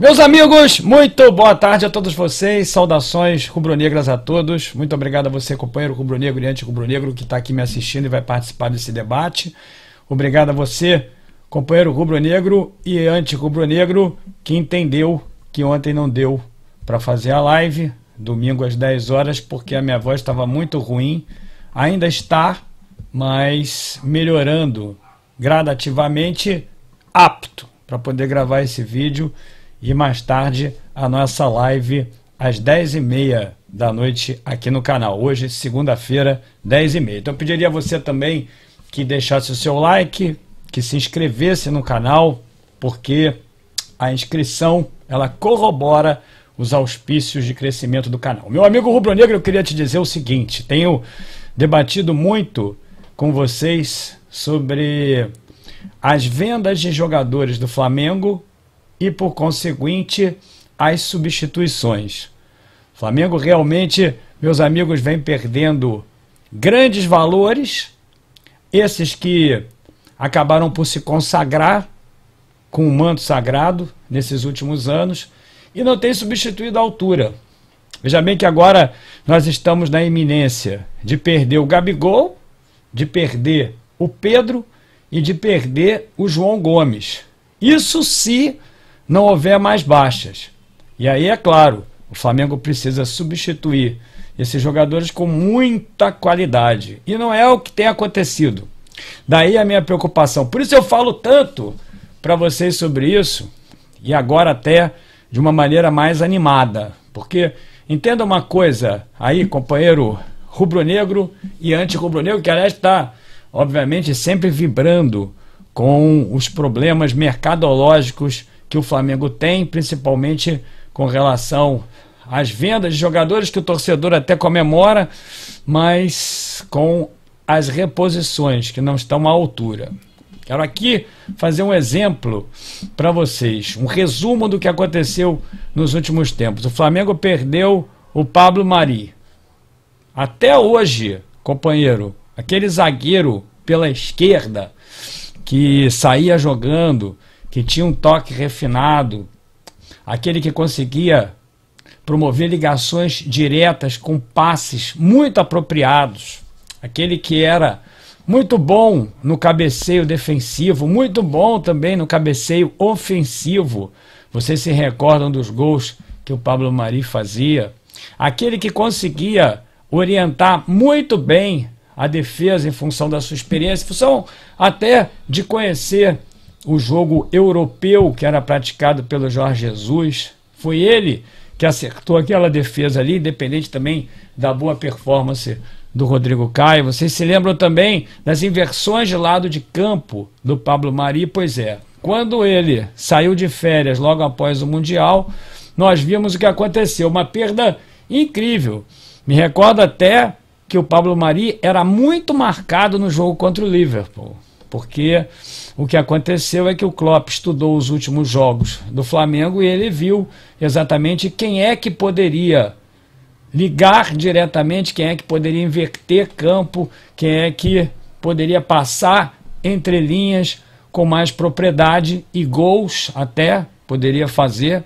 Meus amigos, muito boa tarde a todos vocês, saudações rubro-negras a todos. Muito obrigado a você, companheiro rubro-negro e anti-rubro-negro, que está aqui me assistindo e vai participar desse debate. Obrigado a você, companheiro rubro-negro e anti-rubro-negro, que entendeu que ontem não deu para fazer a live, domingo às 10 horas, porque a minha voz estava muito ruim. Ainda está, mas melhorando gradativamente, apto para poder gravar esse vídeo e mais tarde a nossa live às 10h30 da noite aqui no canal. Hoje, segunda-feira, 10h30. Então, eu pediria a você também que deixasse o seu like, que se inscrevesse no canal, porque a inscrição ela corrobora os auspícios de crescimento do canal. Meu amigo Rubro Negro, eu queria te dizer o seguinte: tenho debatido muito com vocês sobre as vendas de jogadores do Flamengo e, por conseguinte, as substituições. Flamengo realmente, meus amigos, vem perdendo grandes valores, esses que acabaram por se consagrar com o um manto sagrado nesses últimos anos e não tem substituído a altura. Veja bem que agora nós estamos na iminência de perder o Gabigol, de perder o Pedro e de perder o João Gomes. Isso se não houver mais baixas. E aí, é claro, o Flamengo precisa substituir esses jogadores com muita qualidade. E não é o que tem acontecido. Daí a minha preocupação. Por isso eu falo tanto para vocês sobre isso, e agora até de uma maneira mais animada. Porque entenda uma coisa aí, companheiro rubro-negro e anti-rubro-negro, que aliás está, obviamente, sempre vibrando com os problemas mercadológicos que o Flamengo tem, principalmente com relação às vendas de jogadores que o torcedor até comemora, mas com as reposições que não estão à altura. Quero aqui fazer um exemplo para vocês, um resumo do que aconteceu nos últimos tempos. O Flamengo perdeu o Pablo Mari. Até hoje, companheiro, aquele zagueiro pela esquerda que saía jogando, que tinha um toque refinado, aquele que conseguia promover ligações diretas com passes muito apropriados, aquele que era muito bom no cabeceio defensivo, muito bom também no cabeceio ofensivo. Vocês se recordam dos gols que o Pablo Mari fazia? Aquele que conseguia orientar muito bem a defesa em função da sua experiência, em função até de conhecer o jogo europeu que era praticado pelo Jorge Jesus. Foi ele que acertou aquela defesa ali, independente também da boa performance do Rodrigo Caio. Vocês se lembram também das inversões de lado de campo do Pablo Mari? Pois é. Quando ele saiu de férias logo após o Mundial, nós vimos o que aconteceu. Uma perda incrível. Me recordo até que o Pablo Mari era muito marcado no jogo contra o Liverpool porque o que aconteceu é que o Klopp estudou os últimos jogos do Flamengo e ele viu exatamente quem é que poderia ligar diretamente, quem é que poderia inverter campo, quem é que poderia passar entre linhas com mais propriedade e gols até poderia fazer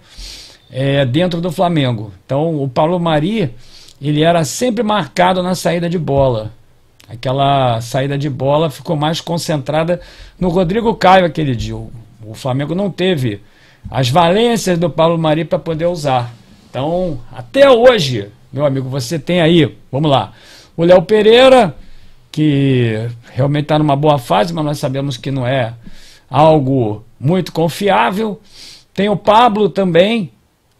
é, dentro do Flamengo. Então o Paulo Mari ele era sempre marcado na saída de bola. Aquela saída de bola ficou mais concentrada no Rodrigo Caio aquele dia. O Flamengo não teve as valências do Paulo Mari para poder usar. Então, até hoje, meu amigo, você tem aí, vamos lá, o Léo Pereira, que realmente está numa boa fase, mas nós sabemos que não é algo muito confiável. Tem o Pablo também,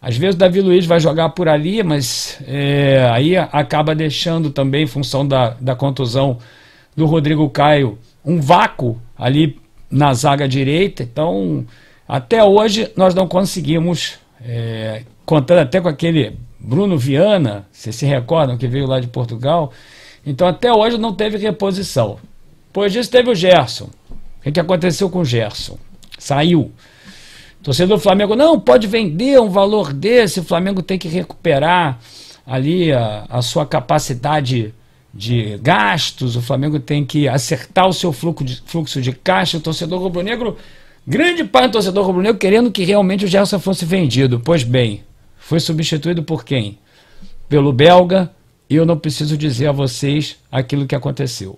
às vezes o Davi Luiz vai jogar por ali, mas é, aí acaba deixando também, em função da, da contusão do Rodrigo Caio, um vácuo ali na zaga direita. Então, até hoje nós não conseguimos, é, contando até com aquele Bruno Viana, vocês se recordam que veio lá de Portugal. Então, até hoje não teve reposição. Depois disso, teve o Gerson. O que aconteceu com o Gerson? Saiu. Torcedor do Flamengo, não, pode vender um valor desse, o Flamengo tem que recuperar ali a, a sua capacidade de gastos, o Flamengo tem que acertar o seu fluxo de, fluxo de caixa, o torcedor rubro-negro, grande parte do torcedor rubro-negro querendo que realmente o Gerson fosse vendido. Pois bem, foi substituído por quem? Pelo belga, e eu não preciso dizer a vocês aquilo que aconteceu.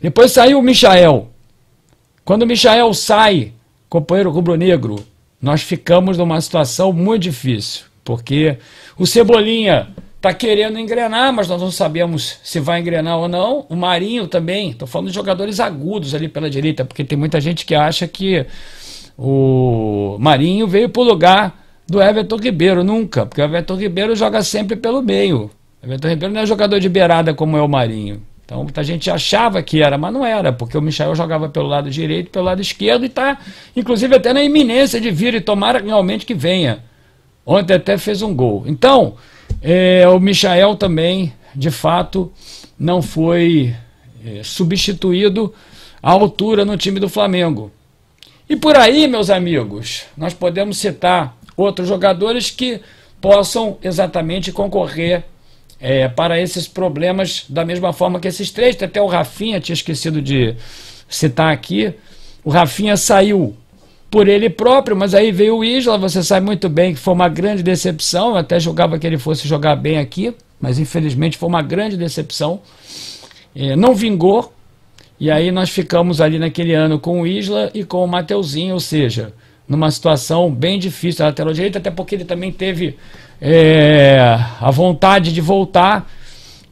Depois saiu o Michael. Quando o Michael sai, Companheiro rubro-negro, nós ficamos numa situação muito difícil, porque o Cebolinha está querendo engrenar, mas nós não sabemos se vai engrenar ou não. O Marinho também, estou falando de jogadores agudos ali pela direita, porque tem muita gente que acha que o Marinho veio para o lugar do Everton Ribeiro, nunca, porque o Everton Ribeiro joga sempre pelo meio. O Everton Ribeiro não é jogador de beirada como é o Marinho. Então muita gente achava que era, mas não era, porque o Michel jogava pelo lado direito, pelo lado esquerdo e está, inclusive, até na iminência de vir e tomara realmente que venha. Ontem até fez um gol. Então, é, o Michel também, de fato, não foi é, substituído à altura no time do Flamengo. E por aí, meus amigos, nós podemos citar outros jogadores que possam exatamente concorrer é, para esses problemas da mesma forma que esses três. Até o Rafinha tinha esquecido de citar aqui. O Rafinha saiu por ele próprio, mas aí veio o Isla, você sabe muito bem que foi uma grande decepção. Eu até julgava que ele fosse jogar bem aqui, mas infelizmente foi uma grande decepção. É, não vingou. E aí nós ficamos ali naquele ano com o Isla e com o Mateuzinho, ou seja, numa situação bem difícil na lateral direita, até porque ele também teve é, a vontade de voltar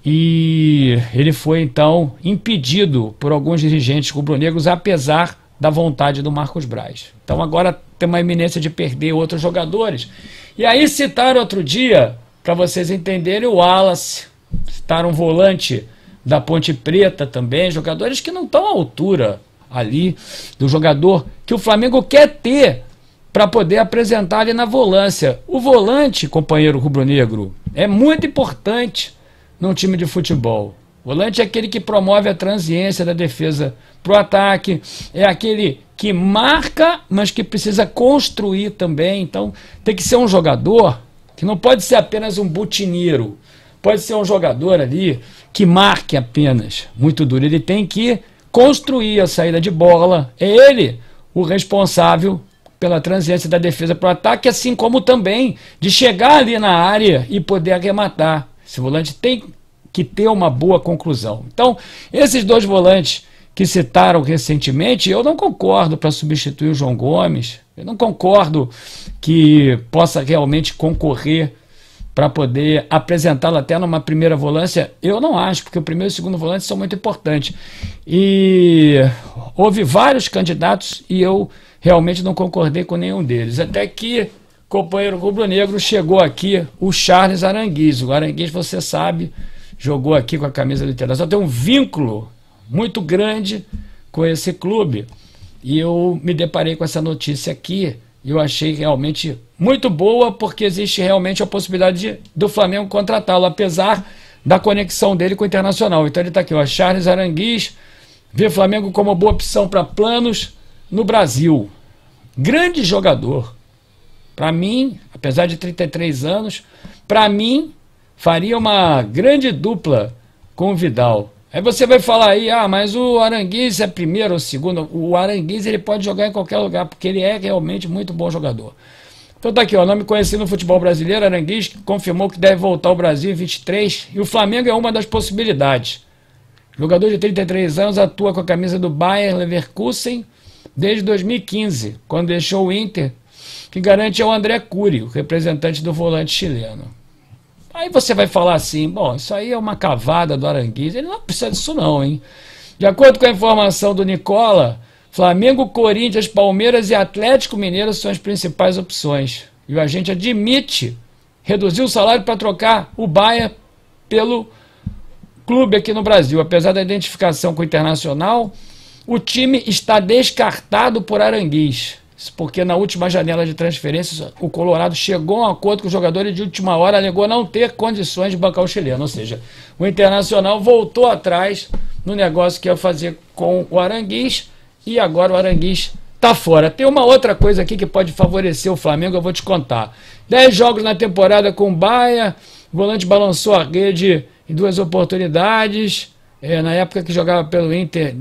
e ele foi então impedido por alguns dirigentes rubro-negros, apesar da vontade do Marcos Braz. Então agora tem uma iminência de perder outros jogadores. E aí citaram outro dia, para vocês entenderem, o Wallace, citaram um volante da Ponte Preta também, jogadores que não estão à altura ali do jogador que o Flamengo quer ter para poder apresentar ali na volância. O volante, companheiro rubro-negro, é muito importante num time de futebol. O volante é aquele que promove a transiência da defesa para o ataque, é aquele que marca, mas que precisa construir também. Então, tem que ser um jogador que não pode ser apenas um butineiro. Pode ser um jogador ali que marque apenas, muito duro. Ele tem que construir a saída de bola. É ele o responsável pela transiência da defesa para o ataque, assim como também de chegar ali na área e poder arrematar. Esse volante tem que ter uma boa conclusão. Então, esses dois volantes que citaram recentemente, eu não concordo para substituir o João Gomes. Eu não concordo que possa realmente concorrer para poder apresentá-lo até numa primeira volância. Eu não acho, porque o primeiro e o segundo volante são muito importantes. E houve vários candidatos e eu realmente não concordei com nenhum deles. Até que companheiro rubro-negro chegou aqui, o Charles Aranguiz. O Aranguiz, você sabe, jogou aqui com a camisa do Internacional. Tem um vínculo muito grande com esse clube. E eu me deparei com essa notícia aqui e eu achei realmente muito boa, porque existe realmente a possibilidade de, do Flamengo contratá-lo, apesar da conexão dele com o Internacional. Então ele está aqui, ó, Charles Aranguiz, vê Flamengo como boa opção para planos no Brasil, grande jogador. Para mim, apesar de 33 anos, para mim faria uma grande dupla com o Vidal. Aí você vai falar aí, ah, mas o Aranguiz é primeiro ou segundo. O Aranguiz ele pode jogar em qualquer lugar, porque ele é realmente muito bom jogador. Então tá aqui, ó, nome conhecido no futebol brasileiro, Aranguiz confirmou que deve voltar ao Brasil em 23 e o Flamengo é uma das possibilidades. jogador de 33 anos atua com a camisa do Bayern Leverkusen desde 2015, quando deixou o Inter, que garante é o André Cury, o representante do volante chileno. Aí você vai falar assim, bom, isso aí é uma cavada do Aranguiz, ele não precisa disso não, hein? De acordo com a informação do Nicola, Flamengo, Corinthians, Palmeiras e Atlético Mineiro são as principais opções. E o agente admite reduzir o salário para trocar o Bahia pelo clube aqui no Brasil. Apesar da identificação com o Internacional, o time está descartado por Aranguiz, porque na última janela de transferências o Colorado chegou a um acordo com o jogador e de última hora alegou não ter condições de bancar o chileno. Ou seja, o Internacional voltou atrás no negócio que ia é fazer com o Aranguiz e agora o Aranguiz tá fora. Tem uma outra coisa aqui que pode favorecer o Flamengo, eu vou te contar. Dez jogos na temporada com o Baia, o volante balançou a rede em duas oportunidades. É, na época que jogava pelo Inter,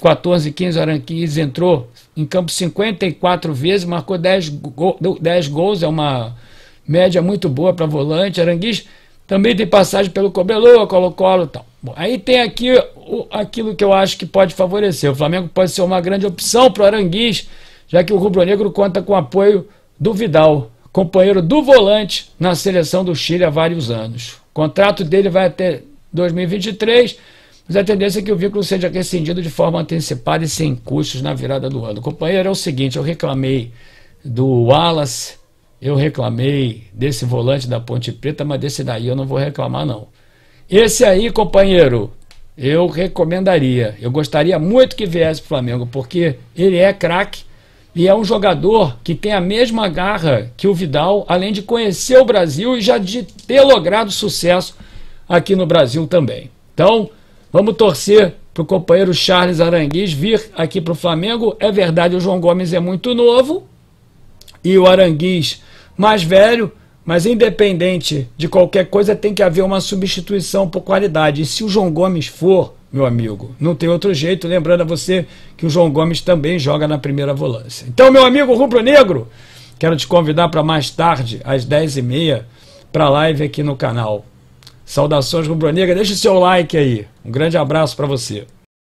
14, 15, Aranquins entrou em campo 54 vezes, marcou 10, go 10 gols, é uma média muito boa para volante. Aranguiz também tem passagem pelo Cobelô, Colo-Colo e tal. Bom, aí tem aqui o, aquilo que eu acho que pode favorecer. O Flamengo pode ser uma grande opção para o Aranguiz, já que o Rubro Negro conta com o apoio do Vidal, companheiro do volante na seleção do Chile há vários anos. O contrato dele vai até 2023 mas a tendência é que o vínculo seja rescindido de forma antecipada e sem custos na virada do ano. Companheiro, é o seguinte: eu reclamei do Wallace, eu reclamei desse volante da Ponte Preta, mas desse daí eu não vou reclamar, não. Esse aí, companheiro, eu recomendaria. Eu gostaria muito que viesse para o Flamengo, porque ele é craque e é um jogador que tem a mesma garra que o Vidal, além de conhecer o Brasil e já de ter logrado sucesso aqui no Brasil também. Então, Vamos torcer para o companheiro Charles Aranguiz vir aqui para o Flamengo. É verdade, o João Gomes é muito novo e o Aranguiz mais velho, mas independente de qualquer coisa, tem que haver uma substituição por qualidade. E se o João Gomes for, meu amigo, não tem outro jeito, lembrando a você que o João Gomes também joga na primeira volância. Então, meu amigo rubro-negro, quero te convidar para mais tarde, às 10h30, para a live aqui no canal. Saudações rubro-negra, deixe seu like aí. Um grande abraço para você.